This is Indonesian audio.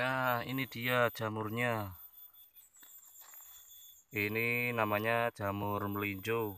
Nah, ini dia jamurnya. Ini namanya jamur melinjo.